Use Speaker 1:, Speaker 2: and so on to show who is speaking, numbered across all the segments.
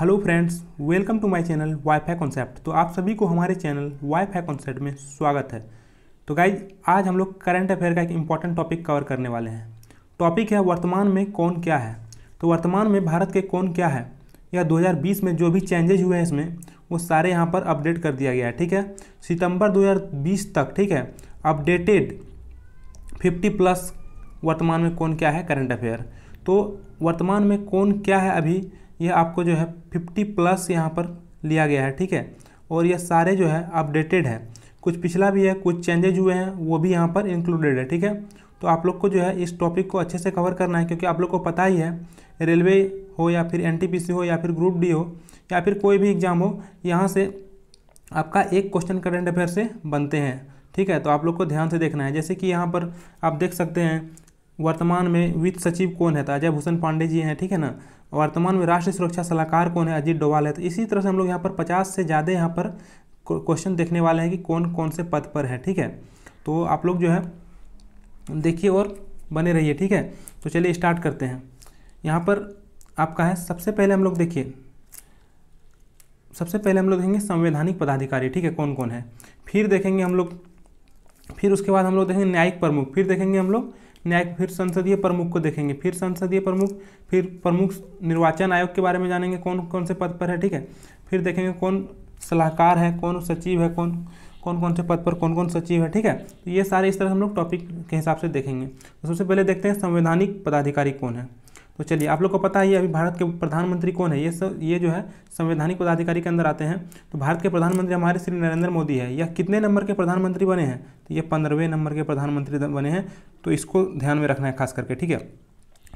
Speaker 1: hello friends welcome to my channel wifi concept तो आप सभी को हमारे चैनल वाईफाई कॉन्सेप्ट में स्वागत है तो गाइज आज हम लोग करंट अफेयर का एक इम्पॉर्टेंट टॉपिक कवर करने वाले हैं टॉपिक है वर्तमान में कौन क्या है तो वर्तमान में भारत के कौन क्या है या 2020 में जो भी चेंजेज हुए हैं इसमें वो सारे यहाँ पर अपडेट कर दिया गया है ठीक है सितंबर 2020 तक ठीक है अपडेटेड 50 प्लस वर्तमान में कौन क्या है करंट अफेयर तो वर्तमान में कौन क्या है अभी यह आपको जो है फिफ्टी प्लस यहाँ पर लिया गया है ठीक है और यह सारे जो है अपडेटेड है कुछ पिछला भी है कुछ चेंजेज हुए हैं वो भी यहाँ पर इंक्लूडेड है ठीक है तो आप लोग को जो है इस टॉपिक को अच्छे से कवर करना है क्योंकि आप लोग को पता ही है रेलवे हो या फिर एन हो या फिर ग्रुप डी हो या फिर कोई भी एग्ज़ाम हो यहाँ से आपका एक क्वेश्चन करंट अफेयर से बनते हैं ठीक है तो आप लोग को ध्यान से देखना है जैसे कि यहाँ पर आप देख सकते हैं वर्तमान में वित्त सचिव कौन है तो अजय भूषण पांडे जी हैं ठीक है ना वर्तमान में राष्ट्रीय सुरक्षा सलाहकार कौन है अजीत डोवाल है तो इसी तरह से हम लोग यहाँ पर पचास से ज़्यादा यहाँ पर क्वेश्चन देखने वाले हैं कि कौन कौन से पद पर है ठीक है तो आप लोग जो है देखिए और बने रहिए ठीक है तो चलिए स्टार्ट करते हैं यहाँ पर आपका है सबसे पहले हम लोग देखिए सबसे पहले हम लोग देखेंगे संवैधानिक पदाधिकारी ठीक है कौन कौन है फिर देखेंगे हम लोग फिर उसके बाद हम लोग देखेंगे न्यायिक प्रमुख फिर देखेंगे हम लोग न्यायिक फिर संसदीय प्रमुख को देखेंगे फिर संसदीय प्रमुख फिर प्रमुख निर्वाचन आयोग के बारे में जानेंगे कौन कौन से पद पर है ठीक है फिर देखेंगे कौन सलाहकार है कौन सचिव है कौन कौन कौन से पद पर कौन कौन सचिव है ठीक है तो ये सारे इस तरह हम लोग टॉपिक के हिसाब से देखेंगे तो सबसे पहले देखते हैं संवैधानिक पदाधिकारी कौन है तो चलिए आप लोग को पता ही है अभी भारत के प्रधानमंत्री कौन है ये सब ये जो है संवैधानिक पदाधिकारी के अंदर आते हैं तो भारत के प्रधानमंत्री हमारे श्री नरेंद्र मोदी है यह कितने नंबर के प्रधानमंत्री बने हैं तो ये पंद्रहवें नंबर के प्रधानमंत्री बने हैं तो इसको ध्यान में रखना है खास करके ठीक है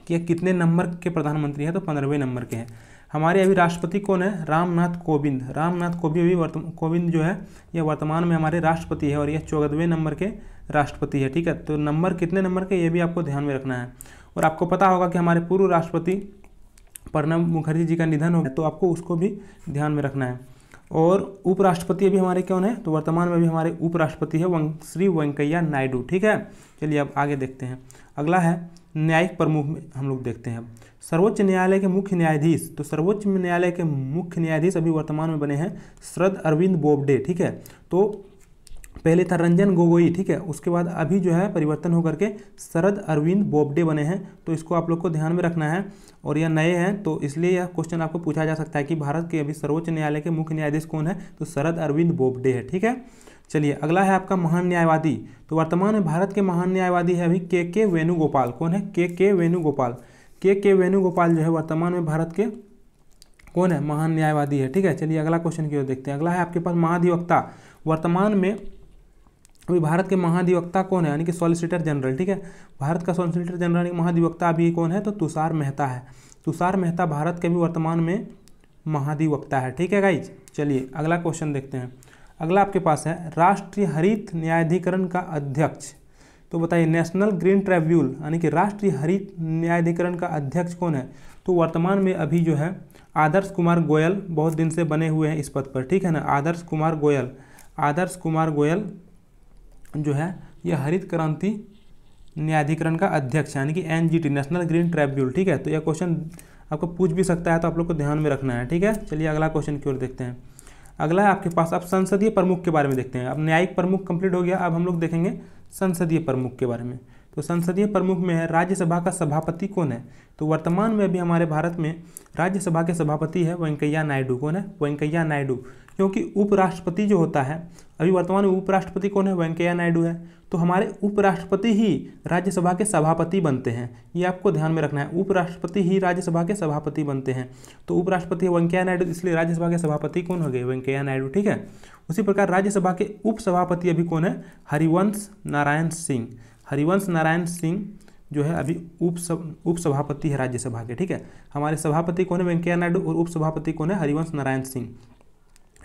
Speaker 1: कि यह कितने नंबर के प्रधानमंत्री हैं तो पंद्रहवें नंबर के हैं हमारे अभी राष्ट्रपति कौन है रामनाथ कोविंद रामनाथ कोविंद अभी कोविंद जो है यह वर्तमान में हमारे राष्ट्रपति है और यह चौदहवें नंबर के राष्ट्रपति है ठीक है तो नंबर कितने नंबर के ये भी आपको ध्यान में रखना है और आपको पता होगा कि हमारे पूर्व राष्ट्रपति प्रणब मुखर्जी जी का निधन हो गया तो आपको उसको भी ध्यान में रखना है और उपराष्ट्रपति अभी हमारे कौन है तो वर्तमान में भी हमारे उपराष्ट्रपति है वं, श्री वेंकैया नायडू ठीक है चलिए अब आगे देखते हैं अगला है न्यायिक प्रमुख में हम लोग देखते हैं सर्वोच्च न्यायालय के मुख्य न्यायाधीश तो सर्वोच्च न्यायालय के मुख्य न्यायाधीश अभी वर्तमान में बने हैं श्रद अरविंद बोबडे ठीक है तो पहले था रंजन गोगोई ठीक है उसके बाद अभी जो है परिवर्तन होकर के शरद अरविंद बोबडे बने हैं तो इसको आप लोग को ध्यान में रखना है और यह नए हैं तो इसलिए यह क्वेश्चन आपको पूछा जा सकता है कि भारत के अभी सर्वोच्च न्यायालय के मुख्य न्यायाधीश कौन है तो शरद अरविंद बोबडे है ठीक है चलिए अगला है आपका महान न्यायवादी तो वर्तमान में भारत के महान न्यायवादी है अभी के के वेणुगोपाल कौन है के के वेणुगोपाल के के वेणुगोपाल जो है वर्तमान में भारत के कौन है महान न्यायवादी है ठीक है चलिए अगला क्वेश्चन की ओर देखते हैं अगला है आपके पास महाधिवक्ता वर्तमान में अभी भारत के महाधिवक्ता कौन है यानी कि सॉलिसिटर जनरल ठीक है भारत का सॉलिसिटर जनरल महाधिवक्ता अभी कौन है तो तुषार मेहता है तुषार मेहता भारत के भी वर्तमान में महाधिवक्ता है ठीक है गाइज चलिए अगला क्वेश्चन देखते हैं अगला आपके पास है राष्ट्रीय हरित न्यायाधिकरण का अध्यक्ष तो बताइए नेशनल ग्रीन ट्रिब्यूल यानी कि राष्ट्रीय हरित न्यायाधिकरण का अध्यक्ष कौन है तो वर्तमान में अभी जो है आदर्श कुमार गोयल बहुत दिन से बने हुए हैं इस पद पर ठीक है ना आदर्श कुमार गोयल आदर्श कुमार गोयल जो है ये हरित क्रांति न्यायाधिकरण का अध्यक्ष यानी कि एनजीटी नेशनल ग्रीन ट्राइब्यूनल ठीक है तो यह क्वेश्चन आपको पूछ भी सकता है तो आप लोग को ध्यान में रखना है ठीक है चलिए अगला क्वेश्चन की ओर देखते हैं अगला है आपके पास अब संसदीय प्रमुख के बारे में देखते हैं अब न्यायिक प्रमुख कंप्लीट हो गया अब हम लोग देखेंगे संसदीय प्रमुख के बारे में तो संसदीय प्रमुख में है राज्यसभा का सभापति कौन है तो वर्तमान में अभी हमारे भारत में राज्यसभा के सभापति है वेंकैया नायडू कौन है वेंकैया नायडू क्योंकि उपराष्ट्रपति जो होता है अभी वर्तमान में उपराष्ट्रपति कौन है वेंकैया नायडू है तो हमारे उपराष्ट्रपति ही राज्यसभा के सभापति बनते हैं ये आपको ध्यान में रखना है उपराष्ट्रपति ही राज्यसभा के सभापति बनते हैं तो उपराष्ट्रपति वेंकैया नायडू इसलिए राज्यसभा के सभापति कौन हो गए वेंकैया नायडू ठीक है उसी प्रकार राज्यसभा के उपसभापति अभी कौन है हरिवंश नारायण सिंह हरिवंश नारायण सिंह जो है अभी उप उपसभापति है राज्यसभा के ठीक है हमारे सभापति कौन है वेंकैया नायडू और उपसभापति कौन है हरिवंश नारायण सिंह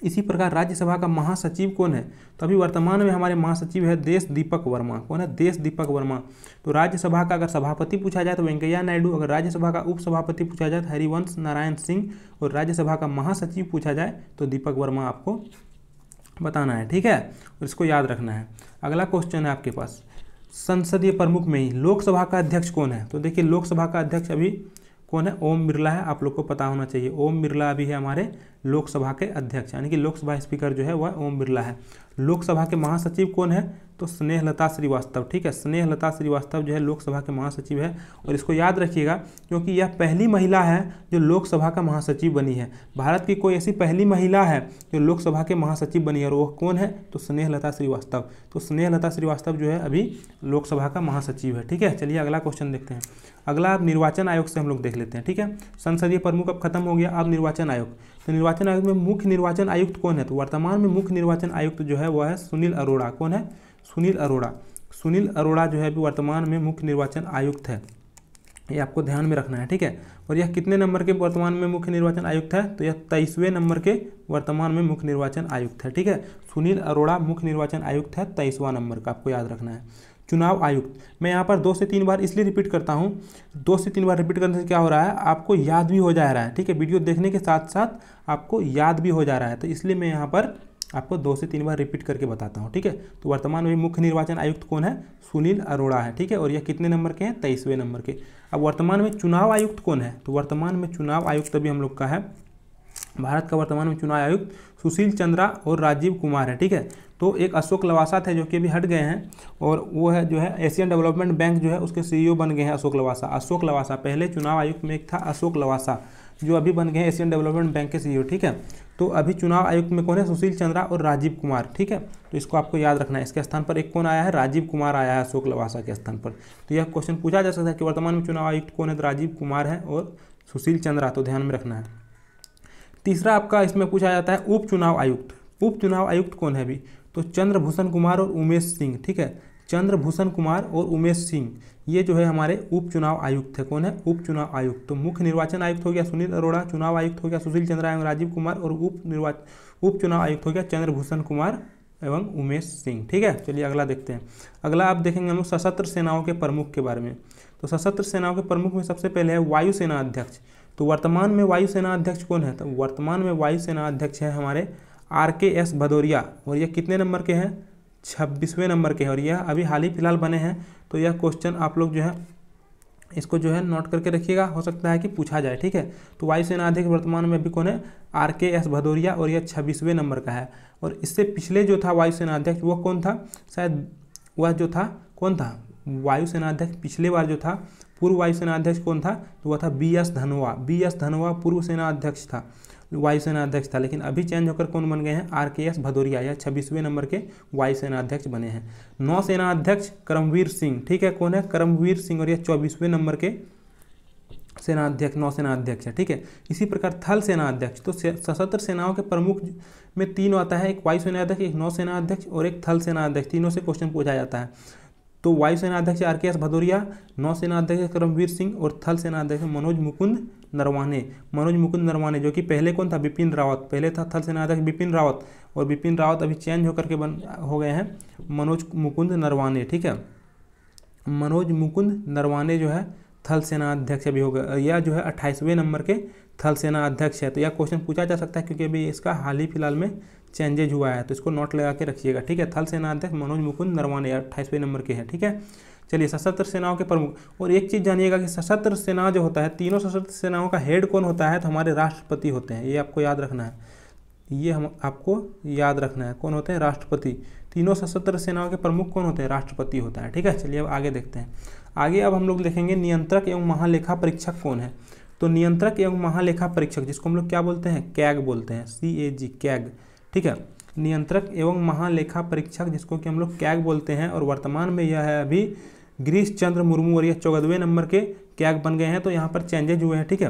Speaker 1: इसी प्रकार राज्यसभा का महासचिव कौन है तो अभी वर्तमान में हमारे महासचिव है देश दीपक वर्मा कौन है देश दीपक वर्मा तो राज्यसभा का अगर सभापति पूछा जाए तो वेंकैया नायडू अगर राज्यसभा का उपसभापति पूछा जाए तो हरिवंश नारायण सिंह और राज्यसभा का महासचिव पूछा जाए तो दीपक वर्मा आपको बताना है ठीक है और इसको याद रखना है अगला क्वेश्चन है आपके पास संसदीय प्रमुख में ही लोकसभा का अध्यक्ष कौन है तो देखिए लोकसभा का अध्यक्ष अभी कौन है ओम बिरला है आप लोग को पता होना चाहिए ओम बिरला अभी है हमारे लोकसभा के अध्यक्ष यानी कि लोकसभा स्पीकर जो है वह ओम बिरला है लोकसभा के महासचिव कौन है तो स्नेहलता श्रीवास्तव ठीक है स्नेहलता श्रीवास्तव जो है लोकसभा के महासचिव है और इसको याद रखिएगा क्योंकि यह पहली महिला है जो लोकसभा का महासचिव बनी है भारत की कोई ऐसी पहली महिला है जो लोकसभा के महासचिव बनी है और वह कौन है तो स्नेहलता श्रीवास्तव तो स्नेहलता श्रीवास्तव जो है अभी लोकसभा का महासचिव है ठीक है चलिए अगला क्वेश्चन देखते हैं अगला अब निर्वाचन आयोग से हम लोग देख लेते हैं ठीक है संसदीय प्रमुख अब खत्म हो गया अब निर्वाचन आयोग तो निर्वाचन आयुक्त में मुख्य निर्वाचन आयुक्त कौन है तो वर्तमान में मुख्य निर्वाचन आयुक्त जो है वह है सुनील अरोड़ा कौन है सुनील अरोड़ा सुनील अरोड़ा जो है अभी वर्तमान में मुख्य निर्वाचन आयुक्त है ये आपको ध्यान में रखना है ठीक है और यह कितने नंबर के वर्तमान में मुख्य निर्वाचन आयुक्त है तो यह तेईसवें नंबर के वर्तमान में मुख्य निर्वाचन आयुक्त है ठीक है सुनील अरोड़ा मुख्य निर्वाचन आयुक्त है तेईसवां नंबर का आपको याद रखना है चुनाव आयुक्त मैं यहाँ पर दो से तीन बार इसलिए रिपीट करता हूँ दो से तीन बार रिपीट करने से क्या हो रहा है आपको याद भी हो जा रहा है ठीक है वीडियो देखने के साथ साथ आपको याद भी हो जा रहा है तो इसलिए मैं यहाँ पर आपको दो से तीन बार रिपीट करके बताता हूँ ठीक है तो वर्तमान में मुख्य निर्वाचन आयुक्त कौन है सुनील अरोड़ा है ठीक है और यह कितने नंबर के हैं तेईसवें नंबर के अब वर्तमान में चुनाव आयुक्त कौन है तो वर्तमान में चुनाव आयुक्त अभी हम लोग का है भारत का वर्तमान में चुनाव आयुक्त सुशील चंद्रा और राजीव कुमार है ठीक है तो एक अशोक लवासा थे जो कि अभी हट गए हैं और वो है जो है एशियन डेवलपमेंट बैंक जो है उसके सीईओ e बन गए हैं अशोक लवासा अशोक लवासा पहले चुनाव आयुक्त में एक था अशोक लवासा जो अभी बन गए हैं एशियन डेवलपमेंट बैंक के सीईओ e ठीक है तो अभी चुनाव आयुक्त में कौन है सुशील चंद्रा और राजीव कुमार ठीक है तो इसको आपको याद रखना है इसके स्थान पर एक कौन आया है राजीव कुमार आया है अशोक लवासा के स्थान पर तो यह क्वेश्चन पूछा जा सकता है कि वर्तमान में चुनाव आयुक्त कौन है तो राजीव कुमार है और सुशील चंद्रा तो ध्यान में रखना है तीसरा आपका इसमें पूछा जाता है उपचुनाव आयुक्त उपचुनाव आयुक्त कौन है अभी तो चंद्रभूषण कुमार और उमेश सिंह ठीक है चंद्रभूषण कुमार और उमेश सिंह ये जो है हमारे उपचुनाव आयुक्त थे कौन है उपचुनाव आयुक्त तो मुख्य निर्वाचन आयुक्त हो गया सुनील अरोड़ा चुनाव आयुक्त हो गया सुशील चंद्रा एवं राजीव कुमार और उप निर्वाचन उपचुनाव आयुक्त हो गया चंद्रभूषण कुमार एवं उमेश सिंह ठीक है चलिए अगला देखते हैं अगला आप देखेंगे हम लोग सशस्त्र सेनाओं के प्रमुख के बारे में तो सशस्त्र सेनाओं के प्रमुख में सबसे पहले है वायुसेना अध्यक्ष तो वर्तमान में वायुसेना अध्यक्ष कौन है तो वर्तमान में वायुसेना अध्यक्ष है हमारे आर के एस भदौरिया और ये कितने नंबर के हैं छब्बीसवें नंबर के हैं और यह अभी हाल ही फिलहाल बने हैं तो यह क्वेश्चन आप लोग जो है इसको जो है नोट करके रखिएगा हो सकता है कि पूछा जाए ठीक है तो वायुसेना अध्यक्ष वर्तमान में अभी कौन है आर के एस भदौरिया और यह छब्बीसवें नंबर का है और इससे पिछले जो था वायुसेना अध्यक्ष वह कौन था शायद वह जो था कौन था वायुसेना अध्यक्ष पिछले बार जो था पूर्व वायुसेना अध्यक्ष कौन था तो वह था B S Dhanoa B S Dhanoa पूर्व सेना अध्यक्ष था वायुसेना अध्यक्ष था लेकिन अभी चेंज होकर कौन बन गए हैं आर के एस भदौरिया या छब्बीसवें नंबर के वायुसेना अध्यक्ष बने हैं नौसेना अध्यक्ष करमवीर सिंह ठीक है कौन है करमवीर सिंह और यह चौबीसवें नंबर के सेना अध्यक्ष नौसेना अध्यक्ष है ठीक है इसी प्रकार थल सेना अध्यक्ष तो सशस्त्र सेनाओं के प्रमुख में तीन आता है एक वायुसेना अध्यक्ष एक नौसेना अध्यक्ष और एक थल सेना अध्यक्ष तीनों से क्वेश्चन पूछा जाता है तो वायुसेना अध्यक्ष आर के एस भदौरिया नौसेना अध्यक्ष करमवीर सिंह और थल सेना अध्यक्ष मनोज मुकुंद नरवाने मनोज मुकुंद नरवाने जो कि पहले कौन था बिपिन रावत पहले था थल सेना अध्यक्ष बिपिन रावत और बिपिन रावत अभी चेंज होकर के बन हो गए हैं मनोज मुकुंद नरवाने ठीक है मनोज मुकुंद नरवाने जो है थल सेना अध्यक्ष अभी हो गए यह जो है अट्ठाईसवें नंबर के थल सेना अध्यक्ष है तो यह क्वेश्चन पूछा जा सकता है क्योंकि अभी इसका हाल ही फिलहाल में चेंजेज हुआ है तो इसको नोट लगा के रखिएगा ठीक है थल सेनाध्यक्ष मनोज मुकुंद नरवाने अट्ठाईसवें नंबर के हैं ठीक है चलिए सशस्त्र सेनाओं के प्रमुख और एक चीज़ जानिएगा कि सशस्त्र सेना जो होता है तीनों सशस्त्र सेनाओं का हेड कौन होता है तो हमारे राष्ट्रपति होते हैं ये आपको याद रखना है ये हम आपको याद रखना है कौन होते हैं राष्ट्रपति तीनों सशस्त्र सेनाओं के प्रमुख कौन होते हैं राष्ट्रपति होता है ठीक है चलिए अब आगे देखते हैं आगे अब हम लोग देखेंगे नियंत्रक एवं महालेखा परीक्षक कौन है तो नियंत्रक एवं महालेखा परीक्षक जिसको हम लोग क्या बोलते हैं कैग बोलते हैं सी ए जी कैग ठीक है नियंत्रक एवं महालेखा परीक्षक जिसको कि हम लोग कैग बोलते हैं और वर्तमान में यह है अभी गिरीश चंद्र मुर्मू और यह चौदहवें नंबर के कैग बन गए हैं तो यहाँ पर चेंजेज हुए हैं ठीक है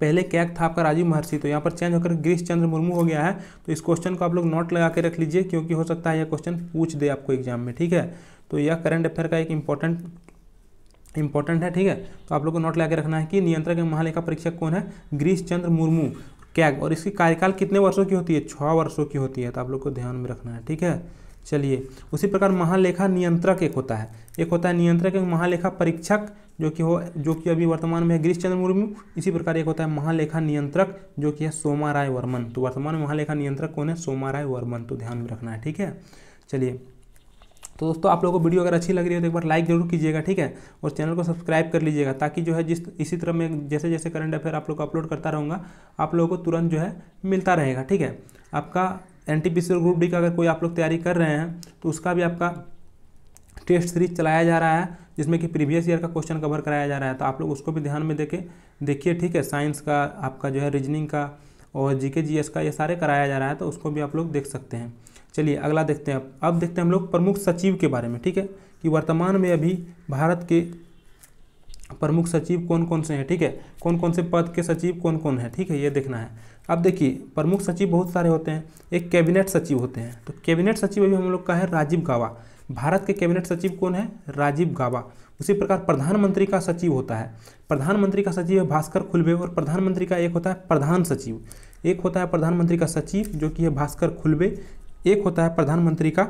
Speaker 1: पहले कैग था आपका राजीव महर्षि तो यहाँ पर चेंज होकर गिरीश चंद्र मुर्मू हो गया है तो इस क्वेश्चन को आप लोग नोट लगा के रख लीजिए क्योंकि हो सकता है यह क्वेश्चन पूछ दे आपको एग्जाम में ठीक है तो यह करंट अफेयर का एक इंपॉर्टेंट इंपॉर्टेंट है ठीक है तो आप लोग को नोट लगा के रखना है कि नियंत्रक एवं महालेखा परीक्षक कौन है गिरीश चंद्र मुर्मू कैग और इसकी कार्यकाल कितने वर्षों की होती है छः वर्षों की होती है तो आप लोग को ध्यान में रखना है ठीक है चलिए उसी प्रकार महालेखा नियंत्रक एक होता है एक होता है नियंत्रक एक महालेखा परीक्षक जो कि हो जो कि अभी वर्तमान में है गिरीश चंद्र मुर्मू इसी प्रकार एक होता है महालेखा नियंत्रक जो कि है सोमा राय वर्मन तो वर्तमान में महालेखा नियंत्रक कौन है सोमा राय वर्मन तो ध्यान में रखना है ठीक है चलिए तो दोस्तों आप लोगों को वीडियो अगर अच्छी लग रही है तो एक बार लाइक जरूर कीजिएगा ठीक है और चैनल को सब्सक्राइब कर लीजिएगा ताकि जो है जिस इसी तरह मैं जैसे जैसे करंट अफेयर आप लोग को अपलोड करता रहूँगा आप लोगों को तुरंत जो है मिलता रहेगा ठीक है आपका एन टी ग्रुप डी का अगर कोई आप लोग तैयारी कर रहे हैं तो उसका भी आपका टेस्ट सीरीज चलाया जा रहा है जिसमें कि प्रीवियस ईयर का क्वेश्चन कवर कराया जा रहा है तो आप लोग उसको भी ध्यान में देके देखिए ठीक है साइंस का आपका जो है रीजनिंग का और जीके जीएस का ये सारे कराया जा रहा है तो उसको भी आप लोग देख सकते हैं चलिए अगला देखते हैं अब अब देखते हैं हम लोग प्रमुख सचिव के बारे में ठीक है कि वर्तमान में अभी भारत के प्रमुख सचिव कौन कौन से हैं ठीक है कौन कौन से पद के सचिव कौन कौन हैं ठीक है ये देखना है अब देखिए प्रमुख सचिव बहुत सारे होते हैं एक कैबिनेट सचिव होते हैं तो कैबिनेट सचिव अभी हम लोग का है राजीव गावा भारत के कैबिनेट सचिव कौन है राजीव गावा उसी प्रकार प्रधानमंत्री का सचिव होता है प्रधानमंत्री का सचिव है भास्कर खुलबे और प्रधानमंत्री का एक होता है प्रधान सचिव एक होता है प्रधानमंत्री का सचिव जो कि है भास्कर खुलबे एक होता है प्रधानमंत्री का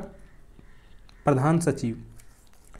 Speaker 1: प्रधान सचिव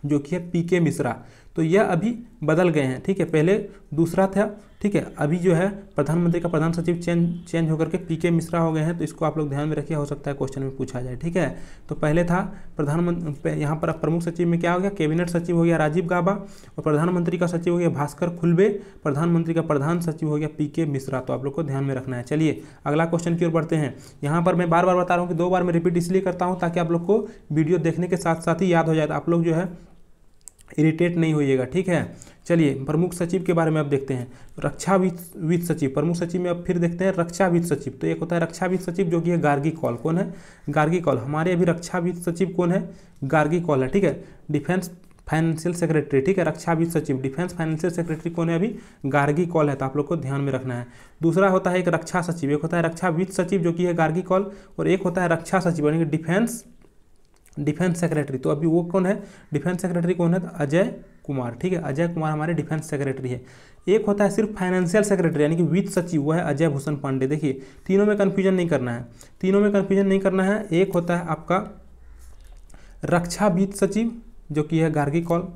Speaker 1: जो कि है पी के मिश्रा तो यह अभी बदल गए हैं ठीक है पहले दूसरा था ठीक है अभी जो है प्रधानमंत्री का प्रधान सचिव चेंज चेंज होकर के पीके मिश्रा हो गए हैं तो इसको आप लोग ध्यान में रखिए हो सकता है क्वेश्चन में पूछा जाए ठीक है तो पहले था प्रधानमंत्री यहाँ पर प्रमुख सचिव में क्या हो गया कैबिनेट सचिव हो गया राजीव गाबा और प्रधानमंत्री का सचिव हो गया भास्कर खुलबे प्रधानमंत्री का प्रधान सचिव हो गया पी मिश्रा तो आप लोग को ध्यान में रखना है चलिए अगला क्वेश्चन की ओर बढ़ते हैं यहाँ पर मैं बार बार बता रहा हूँ कि दो बार मैं रिपीट इसलिए करता हूँ ताकि आप लोग को वीडियो देखने के साथ साथ ही याद हो जाए आप लोग जो है इरिटेट नहीं होइएगा ठीक है चलिए प्रमुख सचिव के बारे में अब देखते हैं रक्षा वित्त सचिव प्रमुख सचिव में अब फिर देखते हैं रक्षा वित्त सचिव तो एक होता है रक्षा वित्त सचिव जो कि है गार्गी कॉल कौन है गार्गी कॉल हमारे अभी रक्षा वित्त सचिव कौन है गार्गी कॉल है ठीक है डिफेंस फाइनेंशियल सेक्रेटरी ठीक है रक्षा वित्त सचिव डिफेंस फाइनेंशियल सेक्रेटरी कौन है अभी गार्गी कॉल है तो आप लोग को ध्यान में रखना है दूसरा होता है एक रक्षा सचिव एक होता है रक्षा वित्त सचिव जो कि है गार्गी कॉल और एक होता है रक्षा सचिव यानी कि डिफेंस डिफेंस सेक्रेटरी तो अभी वो कौन है डिफेंस सेक्रेटरी कौन है तो अजय कुमार ठीक है अजय कुमार हमारे डिफेंस सेक्रेटरी है एक होता है सिर्फ फाइनेंशियल सेक्रेटरी यानी कि वित्त सचिव वह है अजय भूषण पांडे देखिए तीनों में कन्फ्यूजन नहीं करना है तीनों में कन्फ्यूजन नहीं करना है एक होता है आपका रक्षा वित्त सचिव जो कि है गार्गी कौल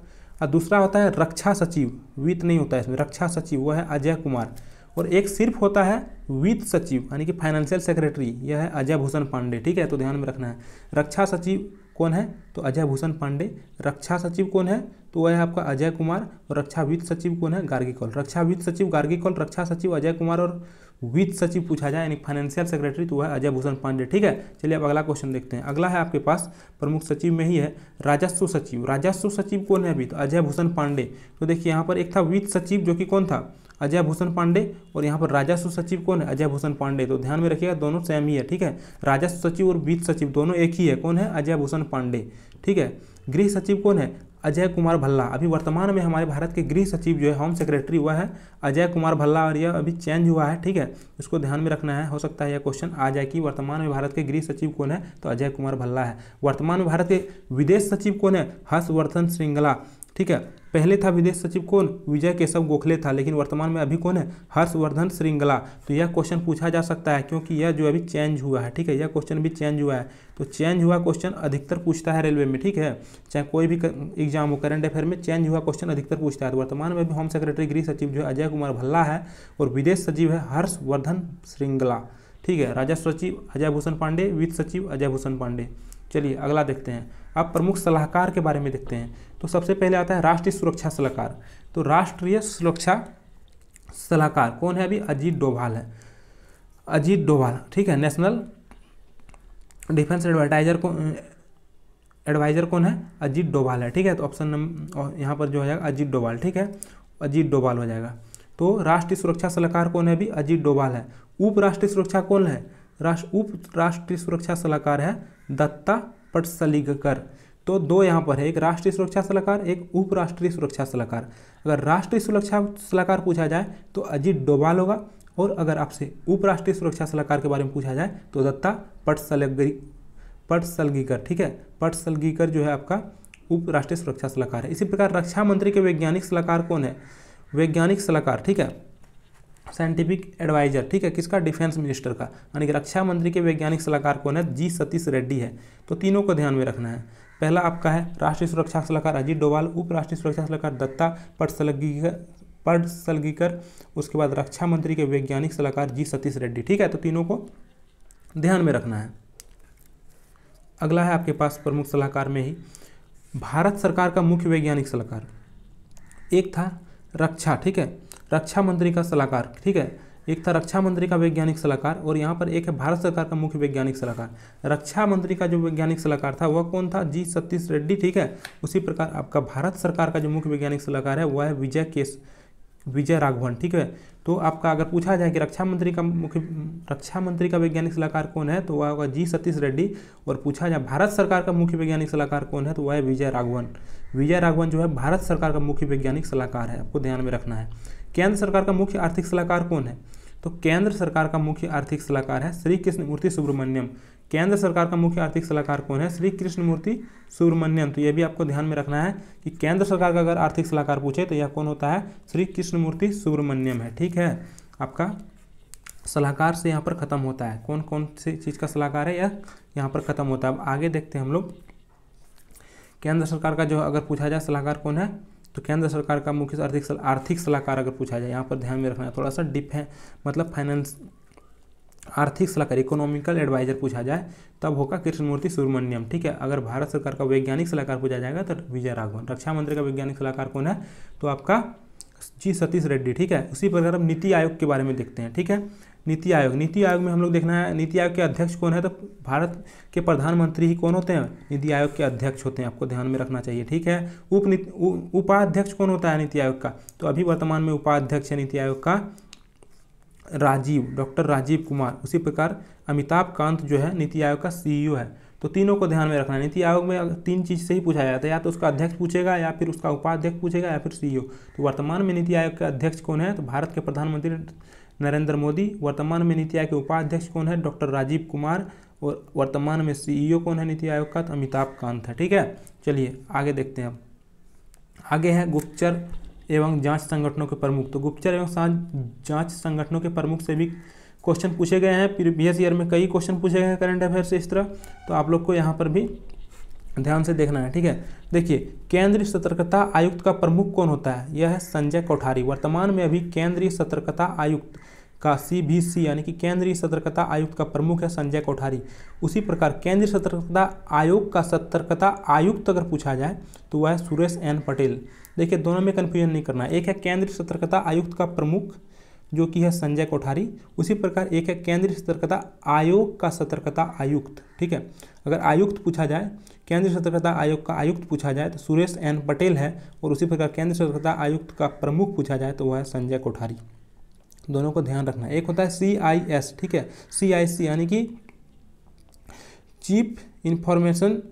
Speaker 1: और दूसरा होता है रक्षा सचिव वित्त नहीं होता है इसमें रक्षा सचिव वह है अजय कुमार और एक सिर्फ होता है वित्त सचिव यानी कि फाइनेंशियल सेक्रेटरी यह है अजय भूषण पांडे ठीक है तो ध्यान में रखना है रक्षा सचिव कौन है तो अजय भूषण पांडे रक्षा सचिव कौन है तो वह है आपका अजय कुमार और रक्षा वित्त सचिव कौन है गार्गी कॉल रक्षा वित्त सचिव गार्गी कॉल रक्षा सचिव अजय कुमार और वित्त सचिव पूछा जाए यानी फाइनेंशियल सेक्रेटरी तो वह अजय भूषण पांडे ठीक है चलिए अब अगला क्वेश्चन देखते हैं अगला है आपके पास प्रमुख सचिव में ही है राजस्व सचिव राजस्व सचिव कौन है अभी तो अजय भूषण पांडे तो देखिए यहाँ पर एक था वित्त सचिव जो कि कौन था अजय भूषण पांडे और यहाँ पर राजस्व सचिव कौन है अजय भूषण पांडे तो ध्यान में रखिएगा दोनों सेम ही है ठीक है राजस्व सचिव और वित्त सचिव दोनों एक ही है कौन है अजय भूषण पांडे ठीक है गृह सचिव कौन है अजय कुमार भल्ला अभी वर्तमान में हमारे भारत के गृह सचिव जो है होम सेक्रेटरी वह है अजय कुमार भल्ला और यह अभी चेंज हुआ है ठीक है इसको ध्यान में रखना है हो सकता है यह क्वेश्चन आ जाए कि वर्तमान में भारत के गृह सचिव कौन है तो अजय कुमार भल्ला है वर्तमान में भारत के विदेश सचिव कौन है हर्षवर्धन श्रृंगला ठीक है पहले था विदेश सचिव कौन विजय केशव गोखले था लेकिन वर्तमान में अभी कौन है हर्षवर्धन श्रृंगला तो यह क्वेश्चन पूछा जा सकता है क्योंकि यह जो अभी चेंज हुआ है ठीक है यह क्वेश्चन भी चेंज हुआ है तो चेंज हुआ क्वेश्चन अधिकतर पूछता है रेलवे में ठीक है चाहे कोई भी एग्जाम हो करंट अफेयर में चेंज हुआ क्वेश्चन अधिकतर पूछता है तो वर्तमान में भी होम सेक्रेटरी गृह सचिव जो है अजय कुमार भल्ला है और विदेश सचिव है हर्षवर्धन श्रृंगला ठीक है राजस्व सचिव अजय भूषण पांडे वित्त सचिव अजय भूषण पांडे चलिए अगला देखते हैं अब प्रमुख सलाहकार के बारे में देखते हैं तो सबसे पहले आता है राष्ट्रीय सुरक्षा सलाहकार तो राष्ट्रीय सुरक्षा सलाहकार कौन है अभी अजीत डोभाल है अजीत डोभाल ठीक है नेशनल डिफेंस एडवर्टाइजर को एडवाइजर कौन है अजीत डोभाल है ठीक है तो ऑप्शन नंबर यहाँ पर जो हो जाएगा अजीत डोभाल ठीक है अजीत डोभाल हो जाएगा तो राष्ट्रीय सुरक्षा सलाहकार कौन है अभी अजीत डोभाल है उप राष्ट्रीय सुरक्षा कौन है राष्ट्र उप राष्ट्रीय सुरक्षा सलाहकार है दत्ता पटसलिगकर तो दो यहाँ पर है एक राष्ट्रीय सुरक्षा सलाहकार एक उपराष्ट्रीय सुरक्षा सलाहकार अगर राष्ट्रीय सुरक्षा सलाहकार पूछा जाए तो अजीत डोभाल होगा और अगर आपसे उपराष्ट्रीय सुरक्षा सलाहकार के बारे में पूछा जाए तो दत्ता पटसलगरी पटसलगीकर ठीक है पटसलगीकर जो है आपका उपराष्ट्रीय सुरक्षा सलाहकार है इसी प्रकार रक्षा मंत्री के वैज्ञानिक सलाहकार कौन है वैज्ञानिक सलाहकार ठीक है साइंटिफिक एडवाइजर ठीक है किसका डिफेंस मिनिस्टर का यानी कि रक्षा मंत्री के वैज्ञानिक सलाहकार कौन है जी सतीश रेड्डी है तो तीनों को ध्यान में रखना है पहला आपका है राष्ट्रीय सुरक्षा सलाहकार अजीत डोवाल उप राष्ट्रीय सुरक्षा सलाहकार दत्ता पटसलगीकर पटसलगीकर उसके बाद रक्षा मंत्री के वैज्ञानिक सलाहकार जी सतीश रेड्डी ठीक है तो तीनों को ध्यान में रखना है अगला है आपके पास प्रमुख सलाहकार में ही भारत सरकार का मुख्य वैज्ञानिक सलाहकार एक था रक्षा ठीक है रक्षा मंत्री का सलाहकार ठीक है एक था रक्षा मंत्री का वैज्ञानिक सलाहकार और यहाँ पर एक है भारत सरकार का मुख्य वैज्ञानिक सलाहकार रक्षा मंत्री का जो वैज्ञानिक सलाहकार था वह कौन था जी सतीश रेड्डी ठीक है उसी प्रकार आपका भारत सरकार का जो मुख्य वैज्ञानिक सलाहकार है वह है विजय केस विजय राघवन ठीक है तो आपका अगर पूछा जाए कि रक्षा मंत्री का मुख्य रक्षा मंत्री का वैज्ञानिक सलाहकार कौन है तो वह होगा जी सतीश रेड्डी और पूछा जाए भारत सरकार का मुख्य वैज्ञानिक सलाहकार कौन है तो वह है विजय राघवन विजय राघवन जो है भारत सरकार का मुख्य वैज्ञानिक सलाहकार है आपको ध्यान में रखना है केंद्र सरकार का मुख्य आर्थिक सलाहकार कौन है तो केंद्र सरकार का मुख्य आर्थिक सलाहकार है श्री कृष्णमूर्ति सुब्रमण्यम केंद्र सरकार का मुख्य आर्थिक सलाहकार कौन है श्री कृष्णमूर्ति सुब्रमण्यम तो यह भी आपको ध्यान में रखना है कि केंद्र सरकार का अगर आर्थिक सलाहकार पूछे तो यह कौन होता है श्री कृष्णमूर्ति सुब्रमण्यम है ठीक है आपका सलाहकार से यहाँ पर ख़त्म होता है कौन कौन सी चीज़ का सलाहकार है यह यहाँ पर ख़त्म होता है अब आगे देखते हैं हम लोग केंद्र सरकार का जो अगर पूछा जाए सलाहकार कौन है तो केंद्र सरकार का मुख्य आर्थिक सल, आर्थिक सलाहकार अगर पूछा जाए यहाँ पर ध्यान में रखना है थोड़ा सा डिप है मतलब फाइनेंस आर्थिक सलाहकार इकोनॉमिकल एडवाइजर पूछा जाए तब होगा कृष्णमूर्ति सुब्रमण्यम ठीक है अगर भारत सरकार का वैज्ञानिक सलाहकार पूछा जाएगा तो विजय राघवन रक्षा मंत्री का वैज्ञानिक सलाहकार कौन है तो आपका जी सतीश रेड्डी ठीक है उसी प्रकार हम नीति आयोग के बारे में देखते हैं ठीक है नीति आयोग नीति आयोग में हम लोग देखना है नीति आयोग के अध्यक्ष कौन है तो भारत के प्रधानमंत्री ही कौन होते हैं नीति आयोग के अध्यक्ष होते हैं आपको ध्यान में रखना चाहिए ठीक है उप उपाध्यक्ष कौन होता है नीति आयोग का तो अभी वर्तमान में उपाध्यक्ष है नीति आयोग का राजीव डॉक्टर राजीव कुमार उसी प्रकार अमिताभ कांत जो है नीति आयोग का सी e है तो तीनों को ध्यान में रखना है नीति आयोग में तीन चीज़ से ही पूछा जाता है या तो उसका अध्यक्ष पूछेगा या फिर उसका उपाध्यक्ष पूछेगा या फिर सीईओ e तो वर्तमान में नीति आयोग के अध्यक्ष कौन है तो भारत के प्रधानमंत्री नरेंद्र मोदी वर्तमान में नीति आयोग के उपाध्यक्ष कौन है डॉक्टर राजीव कुमार और वर्तमान में सीईओ e कौन है नीति आयोग का तो अमिताभ कांत है ठीक है चलिए आगे देखते हैं आगे है गुप्तचर एवं जांच संगठनों के प्रमुख तो गुप्तचर एवं जांच संगठनों के प्रमुख से भी क्वेश्चन पूछे गए हैं प्रीवियस ईयर e में कई क्वेश्चन पूछे गए हैं करंट अफेयर से इस तरह तो आप लोग को यहाँ पर भी ध्यान से देखना है ठीक है देखिए केंद्रीय सतर्कता आयुक्त का प्रमुख कौन होता है यह है संजय कोठारी वर्तमान में अभी केंद्रीय सतर्कता आयुक्त का सीबीसी यानी कि केंद्रीय सतर्कता आयुक्त का प्रमुख है संजय कोठारी उसी प्रकार केंद्रीय सतर्कता आयोग का सतर्कता आयुक्त अगर पूछा जाए तो वह है सुरेश एन पटेल देखिए दोनों में कन्फ्यूजन नहीं करना एक है केंद्रीय सतर्कता आयुक्त का प्रमुख जो कि है संजय कोठारी उसी प्रकार एक है केंद्रीय सतर्कता आयोग का सतर्कता आयुक्त ठीक है अगर आयुक्त पूछा जाए केंद्रीय सतर्कता आयोग का आयुक्त पूछा जाए तो सुरेश एन पटेल है और उसी प्रकार केंद्रीय सतर्कता आयुक्त का प्रमुख पूछा जाए तो वह है संजय कोठारी दोनों को ध्यान रखना एक होता है सी आई एस ठीक है सी आई सी यानी कि चीफ इंफॉर्मेशन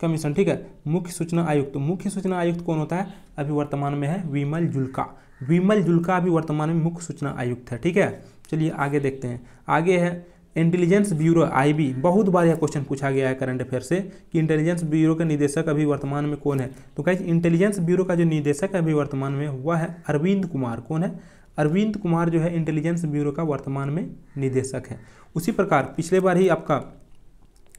Speaker 1: कमीशन ठीक है मुख्य सूचना आयुक्त मुख्य सूचना आयुक्त कौन होता है अभी वर्तमान में है विमल जुल्का विमल जुल्का अभी वर्तमान में मुख्य सूचना आयुक्त है ठीक है चलिए आगे देखते हैं आगे है इंटेलिजेंस ब्यूरो आईबी बहुत बार यह क्वेश्चन पूछा गया है करंट अफेयर से कि इंटेलिजेंस ब्यूरो के निदेशक अभी वर्तमान में कौन है तो कहीं इंटेलिजेंस ब्यूरो का जो निदेशक अभी वर्तमान में वह है अरविंद कुमार कौन है अरविंद कुमार जो है इंटेलिजेंस ब्यूरो का वर्तमान में निदेशक है उसी प्रकार पिछले बार ही आपका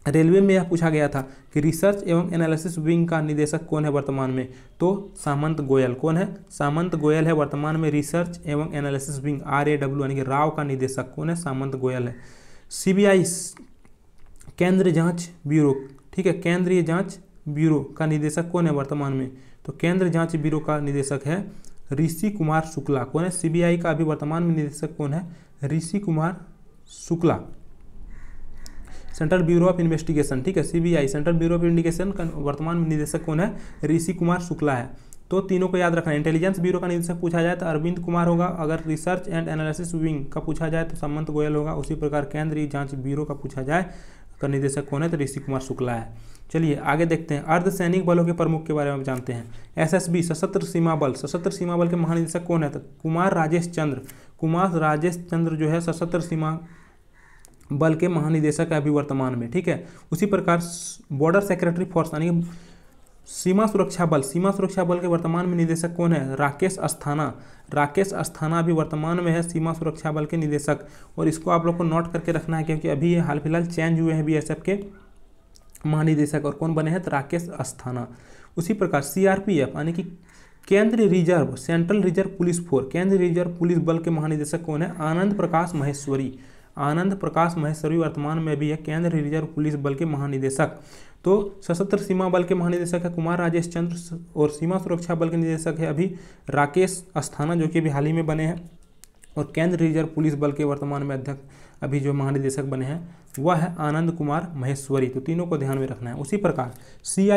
Speaker 1: रेलवे में यह पूछा गया था कि रिसर्च एवं एनालिसिस विंग का निदेशक कौन है वर्तमान में तो सामंत गोयल कौन है सामंत गोयल है वर्तमान में रिसर्च एवं analysis wing R A W यानी कि राव का निदेशक कौन है सामंत गोयल है सीबीआई केंद्रीय जांच ब्यूरो ठीक है केंद्रीय जांच ब्यूरो का निदेशक कौन है वर्तमान में तो केंद्रीय जांच ब्यूरो का निदेशक है ऋषि कुमार शुक्ला कौन है सीबीआई का अभी वर्तमान में निदेशक कौन है Rishi Kumar Shukla central bureau of investigation ठीक है CBI central bureau of investigation का वर्तमान में निदेशक कौन है ऋषि कुमार शुक्ला है तो तीनों को याद रखना इंटेलिजेंस ब्यूरो का निदेशक पूछा जाए तो अरविंद कुमार होगा अगर रिसर्च एंड एनालिसिस विंग का पूछा जाए तो समंत गोयल होगा उसी प्रकार केंद्रीय जांच ब्यूरो का पूछा जाए का निदेशक कौन है तो ऋषि कुमार शुक्ला है चलिए आगे देखते हैं अर्धसैनिक बलों के प्रमुख के बारे में जानते हैं एसएसबी सशस्त्र सीमा बल सशस्त्र सीमा बल के महानिदेशक कौन है तो कुमार राजेश चंद्र कुमार राजेश चंद्र जो है सशस्त्र सीमा बल के महानिदेशक है अभी वर्तमान में ठीक है उसी प्रकार बॉर्डर सेक्रेटरी फोर्स यानी सीमा सुरक्षा बल सीमा सुरक्षा बल के वर्तमान में निदेशक कौन है राकेश अस्थाना राकेश अस्थाना अभी वर्तमान में है सीमा सुरक्षा बल के निदेशक और इसको आप लोग को नोट करके रखना है क्योंकि अभी ये हाल फिलहाल चेंज हुए हैं बी के महानिदेशक और कौन बने हैं तो राकेश अस्थाना उसी प्रकार सीआरपीएफ यानी कि केंद्रीय reserve central reserve police force केंद्रीय रिजर्व पुलिस बल के महानिदेशक कौन है आनंद प्रकाश महेश्वरी आनंद प्रकाश महेश्वरी वर्तमान में भी है केंद्रीय रिजर्व पुलिस बल के महानिदेशक तो सशस्त्र सीमा बल के महानिदेशक है कुमार राजेश चंद्र और सीमा सुरक्षा बल के निदेशक है अभी राकेश अस्थाना जो कि अभी हाल ही में बने हैं और केंद्रीय रिजर्व पुलिस बल के वर्तमान में अध्यक्ष अभी जो महानिदेशक बने हैं वह है आनंद कुमार महेश्वरी तो तीनों को ध्यान में रखना है उसी प्रकार C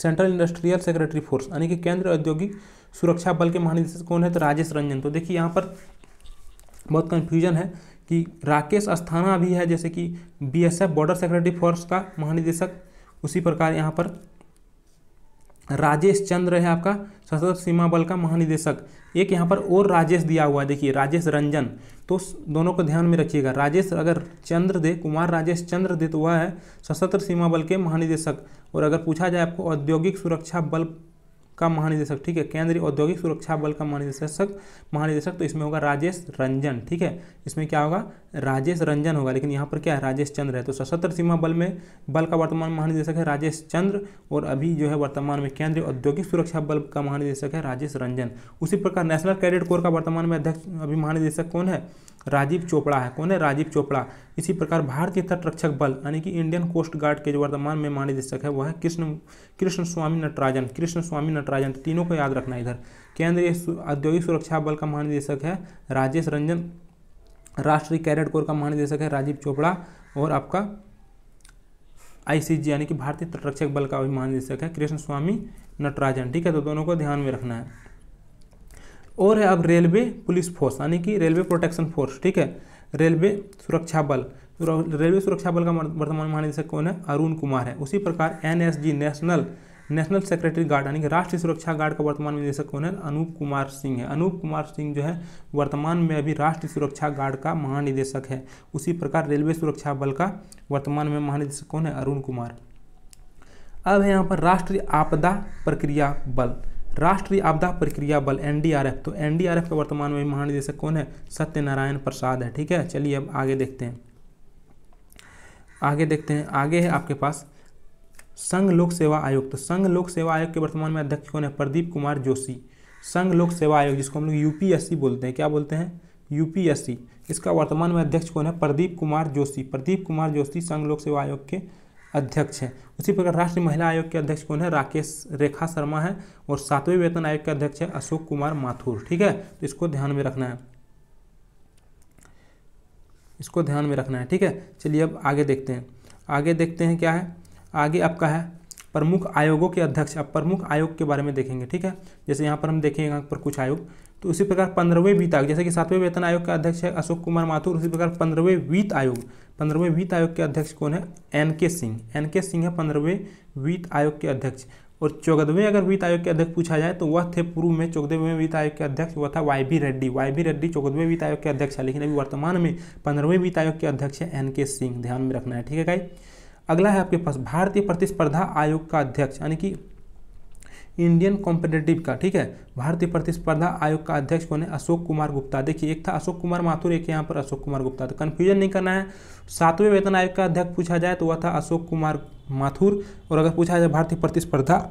Speaker 1: central industrial secretary force यानी कि केंद्र औद्योगिक सुरक्षा बल के महानिदेशक कौन है तो राजेश रंजन तो देखिए यहाँ पर बहुत कन्फ्यूजन है कि राकेश अस्थाना भी है जैसे कि बी बॉर्डर सेक्रेटरी फोर्स का महानिदेशक उसी प्रकार यहाँ पर राजेश चंद्र है आपका सशस्त्र सीमा बल का महानिदेशक एक यहाँ पर और राजेश दिया हुआ है देखिए राजेश रंजन तो दोनों को ध्यान में रखिएगा राजेश अगर चंद्र दे कुमार राजेश चंद्र दे तो वह है सशस्त्र सीमा बल के महानिदेशक और अगर पूछा जाए आपको औद्योगिक सुरक्षा बल का महानिदेशक ठीक है केंद्रीय औद्योगिक सुरक्षा बल का महानिदेशक महानिदेशक तो इसमें होगा राजेश रंजन ठीक है इसमें क्या होगा राजेश रंजन होगा लेकिन यहाँ पर क्या है राजेश चंद्र है तो सशस्त्र सीमा बल में बल का वर्तमान महानिदेशक है राजेश चंद्र और अभी जो है वर्तमान में केंद्रीय औद्योगिक सुरक्षा बल का महानिदेशक है राजेश रंजन उसी प्रकार नेशनल कैडेट कोर का वर्तमान में अध्यक्ष अभी महानिदेशक कौन है राजीव चोपड़ा है कौन है राजीव चोपड़ा इसी प्रकार भारतीय तटरक्षक बल यानी कि इंडियन कोस्ट गार्ड के जो वर्तमान में महानिदेशक है वह है कृष्ण कृष्ण स्वामी नटराजन कृष्ण स्वामी नटराजन तीनों को याद रखना इधर केंद्रीय औद्योगिक सुरक्षा बल का महानिदेशक है राजेश रंजन राष्ट्रीय कैडेट कोर का महानिदेशक है राजीव चोपड़ा और आपका आईसीजी यानी कि भारतीय तटरक्षक बल का भी महानिदेशक है कृष्ण स्वामी नटराजन ठीक है तो दोनों को ध्यान में रखना है और है अब रेलवे पुलिस फोर्स यानी कि रेलवे प्रोटेक्शन फोर्स ठीक है रेलवे सुरक्षा बल तो रेलवे सुरक्षा बल का वर्तमान महानिदेशक कौन है अरुण कुमार है उसी प्रकार NSG national national secretary guard यानी कि राष्ट्रीय सुरक्षा गार्ड का वर्तमान में निदेशक कौन है अनूप कुमार सिंह है अनूप कुमार सिंह जो है वर्तमान में अभी राष्ट्रीय सुरक्षा गार्ड का महानिदेशक है उसी प्रकार रेलवे सुरक्षा बल का वर्तमान में महानिदेशक कौन है अरुण कुमार अब है यहाँ पर राष्ट्रीय आपदा प्रक्रिया बल राष्ट्रीय आपदा प्रक्रिया बल एनडीआरएफ तो एनडीआरएफ का वर्तमान में महानिदेशक कौन है सत्यनारायण प्रसाद है ठीक है चलिए अब आगे देखते हैं आगे देखते हैं आगे है आपके पास संघ लोक सेवा आयोग तो संघ लोक सेवा आयोग के वर्तमान में अध्यक्ष कौन है प्रदीप कुमार जोशी संघ लोक सेवा आयोग जिसको हम लोग यूपीएससी बोलते हैं क्या बोलते हैं यूपीएससी इसका वर्तमान में अध्यक्ष कौन है प्रदीप कुमार जोशी प्रदीप कुमार जोशी संघ लोक सेवा आयोग के अध्यक्ष हैं उसी प्रकार राष्ट्रीय महिला आयोग के अध्यक्ष कौन है राकेश रेखा शर्मा है और सातवें वेतन आयोग के अध्यक्ष है अशोक कुमार माथुर ठीक है तो इसको ध्यान में रखना है इसको ध्यान में रखना है ठीक है चलिए अब आगे देखते हैं आगे देखते हैं क्या है आगे आपका है प्रमुख आयोगों के अध्यक्ष अब प्रमुख आयोग के बारे में देखेंगे ठीक है जैसे यहाँ पर हम देखेंगे यहाँ पर कुछ आयोग तो उसी प्रकार पंद्रहवें वित्त आयोग जैसे कि सातवें वेतन आयोग के अध्यक्ष है अशोक कुमार माथुर उसी प्रकार पंद्रहवें वित्त आयोग पंद्रहवें वित्त आयोग के अध्यक्ष कौन है एन के सिंह एन के सिंह है पंद्रहवें वित्त आयोग के अध्यक्ष और चौदहवें अगर वित्त आयोग के अध्यक्ष पूछा जाए तो वह थे पूर्व में चौदहवें वित्त आयोग के अध्यक्ष वह था Y B Reddy Y B Reddy चौदहवें वित्त आयोग के अध्यक्ष है लेकिन अभी वर्तमान में पंद्रहवें वित्त आयोग के अध्यक्ष है एन के सिंह ध्यान में रखना है ठीक है भाई अगला है आपके पास भारतीय प्रतिस्पर्धा आयोग का अध्यक्ष यानी कि इंडियन कॉम्पिटेटिव का ठीक है भारतीय प्रतिस्पर्धा आयोग का अध्यक्ष कौन है अशोक कुमार गुप्ता देखिए एक था अशोक कुमार माथुर एक यहाँ पर अशोक कुमार गुप्ता तो कन्फ्यूजन नहीं करना है सातवें वेतन आयोग का अध्यक्ष पूछा जाए तो वह था अशोक कुमार माथुर और अगर पूछा जाए भारतीय प्रतिस्पर्धा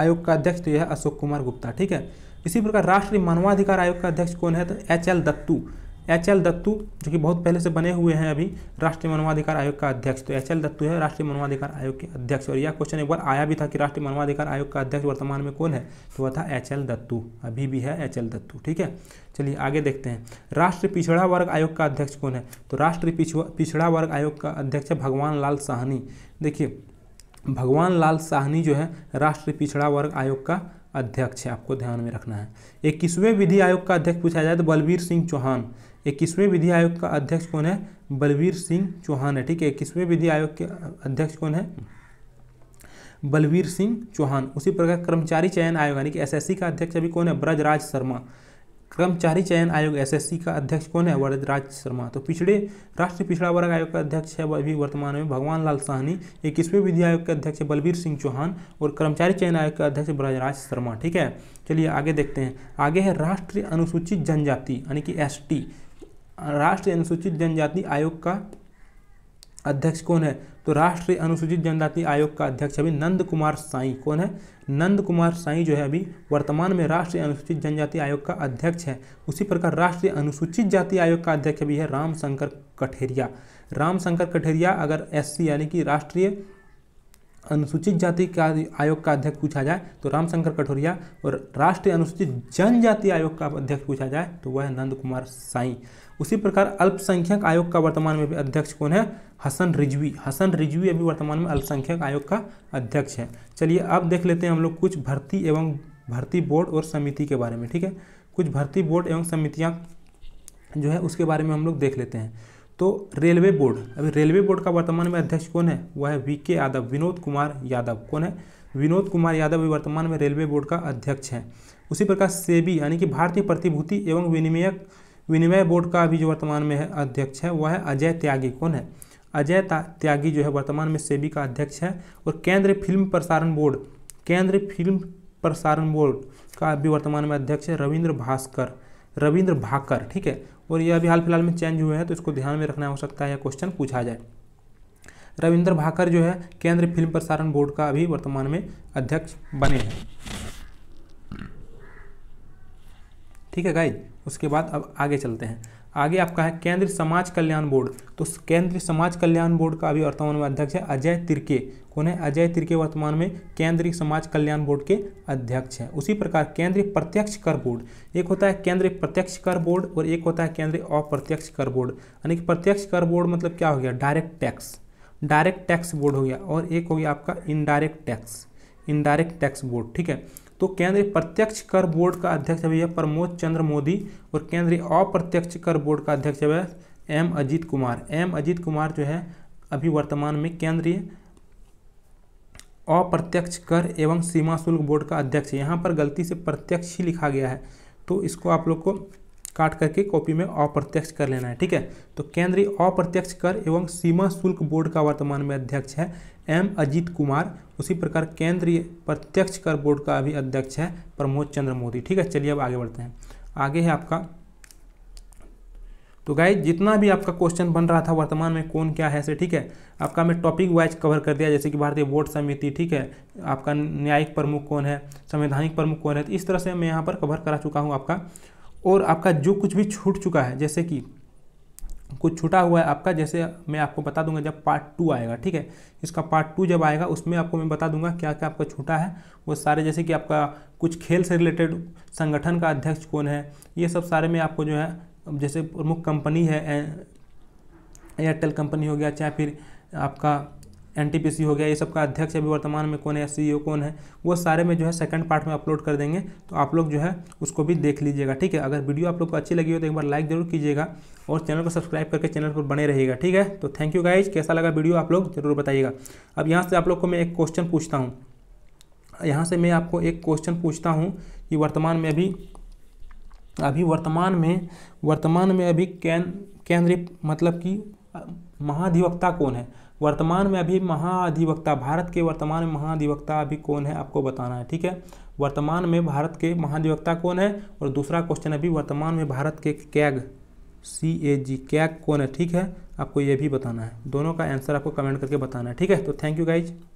Speaker 1: आयोग का अध्यक्ष तो यह अशोक कुमार गुप्ता ठीक है इसी प्रकार राष्ट्रीय मानवाधिकार आयोग का अध्यक्ष कौन है तो H L Dattu H L Dattu जो कि बहुत पहले से बने हुए हैं अभी राष्ट्रीय मानवाधिकार आयोग का अध्यक्ष तो एच एल दत्तू है राष्ट्रीय मानवाधिकार आयोग के अध्यक्ष और यह क्वेश्चन एक बार आया भी था कि राष्ट्रीय मानवाधिकार आयोग का अध्यक्ष वर्तमान में कौन है तो वह था एच एल दत्तू अभी भी है एच एल दत्तू ठीक है चलिए आगे देखते हैं राष्ट्रीय पिछड़ा वर्ग आयोग का अध्यक्ष कौन है तो राष्ट्रीय पिछड़ा वर्ग आयोग का अध्यक्ष है भगवान लाल साहनी देखिए भगवान लाल साहनी जो है राष्ट्रीय पिछड़ा वर्ग आयोग का अध्यक्ष है आपको ध्यान में रखना है इक्कीसवें विधि आयोग का अध्यक्ष पूछा जाए तो बलबीर सिंह चौहान इक्कीसवें विधि आयोग का अध्यक्ष कौन है बलबीर सिंह चौहान है ठीक है इक्कीसवें विधि आयोग के अध्यक्ष कौन है बलवीर सिंह चौहान उसी प्रकार कर्मचारी चयन आयोग यानी कि एसएससी का अध्यक्ष अभी कौन है ब्रजराज शर्मा कर्मचारी चयन आयोग एसएससी का अध्यक्ष कौन है वरदराज शर्मा तो पिछड़े राष्ट्रीय पिछड़ा वर्ग आयोग का अध्यक्ष है अभी वर्तमान में भगवान लाल साहनी इक्कीसवें विधि आयोग के अध्यक्ष बलबीर सिंह चौहान और कर्मचारी चयन आयोग का अध्यक्ष ब्रजराज शर्मा ठीक है चलिए आगे देखते हैं आगे है राष्ट्रीय अनुसूचित जनजाति यानी कि एस राष्ट्रीय अनुसूचित जनजाति आयोग का अध्यक्ष कौन है तो राष्ट्रीय अनुसूचित जनजाति आयोग का अध्यक्ष अभी नंद कुमार साई कौन है नंद कुमार साई जो है अभी वर्तमान में राष्ट्रीय अनुसूचित जनजाति आयोग का अध्यक्ष है उसी प्रकार राष्ट्रीय अनुसूचित जाति आयोग का अध्यक्ष भी है रामशंकर कठेरिया रामशंकर कठेरिया अगर एससी यानी कि राष्ट्रीय अनुसूचित जाति का आयोग का अध्यक्ष पूछा जाए तो रामशंकर कठोरिया और राष्ट्रीय अनुसूचित जनजाति आयोग का अध्यक्ष पूछा जाए तो वह है नंद कुमार साई उसी प्रकार अल्पसंख्यक आयोग का वर्तमान में अध्यक्ष कौन है हसन रिजवी हसन रिजवी अभी वर्तमान में अल्पसंख्यक आयोग का अध्यक्ष है चलिए अब देख लेते हैं हम लोग कुछ भर्ती एवं भर्ती बोर्ड और समिति के बारे में ठीक है कुछ भर्ती बोर्ड एवं समितियाँ जो है उसके बारे में हम लोग देख लेते हैं तो रेलवे बोर्ड अभी रेलवे बोर्ड का वर्तमान में अध्यक्ष कौन है वह है वी के यादव विनोद कुमार यादव कौन है विनोद कुमार यादव भी वर्तमान में रेलवे बोर्ड का अध्यक्ष है उसी प्रकार सेबी यानी कि भारतीय प्रतिभूति एवं विनिमयक विनिमय बोर्ड का अभी जो वर्तमान में है अध्यक्ष है वह है अजय त्यागी कौन है अजय त्यागी जो है वर्तमान में सेबी का अध्यक्ष है और केंद्रीय फिल्म प्रसारण बोर्ड केंद्रीय फिल्म प्रसारण बोर्ड का अभी वर्तमान में अध्यक्ष है रविंद्र भास्कर रविंद्र भाकर ठीक है और यह अभी हाल फिलहाल में चेंज हुए हैं तो इसको ध्यान में रखना हो सकता है यह क्वेश्चन पूछा जाए रविंद्र भाकर जो है केंद्रीय फिल्म प्रसारण बोर्ड का अभी वर्तमान में अध्यक्ष बने हैं ठीक है गाइज उसके बाद अब आगे चलते हैं आगे आपका है केंद्रीय समाज कल्याण बोर्ड तो केंद्रीय समाज कल्याण बोर्ड का अभी वर्तमान में अध्यक्ष है अजय तिरके कौन है अजय तिरके वर्तमान में केंद्रीय समाज कल्याण बोर्ड के अध्यक्ष हैं उसी प्रकार केंद्रीय प्रत्यक्ष कर बोर्ड एक होता है केंद्रीय प्रत्यक्ष कर बोर्ड और एक होता है केंद्रीय अप्रत्यक्ष कर बोर्ड यानी कि प्रत्यक्ष कर बोर्ड मतलब क्या हो गया direct tax direct tax board हो गया और एक हो गया आपका indirect tax indirect tax board ठीक है तो केंद्रीय प्रत्यक्ष कर बोर्ड का अध्यक्ष अभी है प्रमोद चंद्र मोदी और केंद्रीय अप्रत्यक्ष कर बोर्ड का अध्यक्ष है एम अजीत कुमार एम अजीत कुमार जो है अभी वर्तमान में केंद्रीय अप्रत्यक्ष कर एवं सीमा शुल्क बोर्ड का अध्यक्ष यहाँ पर गलती से प्रत्यक्ष ही लिखा गया है तो इसको आप लोग को काट करके कॉपी में अप्रत्यक्ष कर लेना है ठीक है तो केंद्रीय अप्रत्यक्ष कर एवं सीमा शुल्क बोर्ड का वर्तमान में अध्यक्ष है एम अजीत कुमार उसी प्रकार केंद्रीय प्रत्यक्ष कर बोर्ड का अभी अध्यक्ष है प्रमोद चंद्र मोदी ठीक है चलिए अब आगे बढ़ते हैं आगे है आपका तो गाइज जितना भी आपका क्वेश्चन बन रहा था वर्तमान में कौन क्या है से ठीक है आपका मैं टॉपिक वाइज कवर कर दिया जैसे कि भारतीय बोर्ड समिति ठीक है आपका न्यायिक प्रमुख कौन है संवैधानिक प्रमुख कौन है तो इस तरह से मैं यहाँ पर कवर करा चुका हूँ आपका और आपका जो कुछ भी छूट चुका है जैसे कि कुछ छूटा हुआ है आपका जैसे मैं आपको बता दूंगा जब पार्ट टू आएगा ठीक है इसका पार्ट टू जब आएगा उसमें आपको मैं बता दूंगा क्या क्या आपका छूटा है वो सारे जैसे कि आपका कुछ खेल से रिलेटेड संगठन का अध्यक्ष कौन है ये सब सारे में आपको जो है जैसे प्रमुख कंपनी है एयरटेल कंपनी हो गया चाहे फिर आपका एनटीपीसी हो गया ये सबका अध्यक्ष अभी वर्तमान में कौन है सीईओ e कौन है वो सारे में जो है सेकंड पार्ट में अपलोड कर देंगे तो आप लोग जो है उसको भी देख लीजिएगा ठीक है अगर वीडियो आप लोग को अच्छी लगी हो तो एक बार लाइक जरूर कीजिएगा और चैनल को सब्सक्राइब करके चैनल पर बने रहिएगा ठीक है तो थैंक यू गाइज कैसा लगा वीडियो आप लोग जरूर बताइएगा अब यहाँ से आप लोग को मैं एक क्वेश्चन पूछता हूँ यहाँ से मैं आपको एक क्वेश्चन पूछता हूँ कि वर्तमान में अभी अभी वर्तमान में वर्तमान में अभी केंद्रीय मतलब कि महाधिवक्ता कौन है वर्तमान में अभी महाधिवक्ता भारत के वर्तमान में महाधिवक्ता अभी कौन है आपको बताना है ठीक है वर्तमान में भारत के महाधिवक्ता कौन है और दूसरा क्वेश्चन अभी वर्तमान में भारत के कैग सी ए जी कैग कौन है ठीक है आपको ये भी बताना है दोनों का आंसर आपको कमेंट करके बताना है ठीक है तो थैंक यू गाइज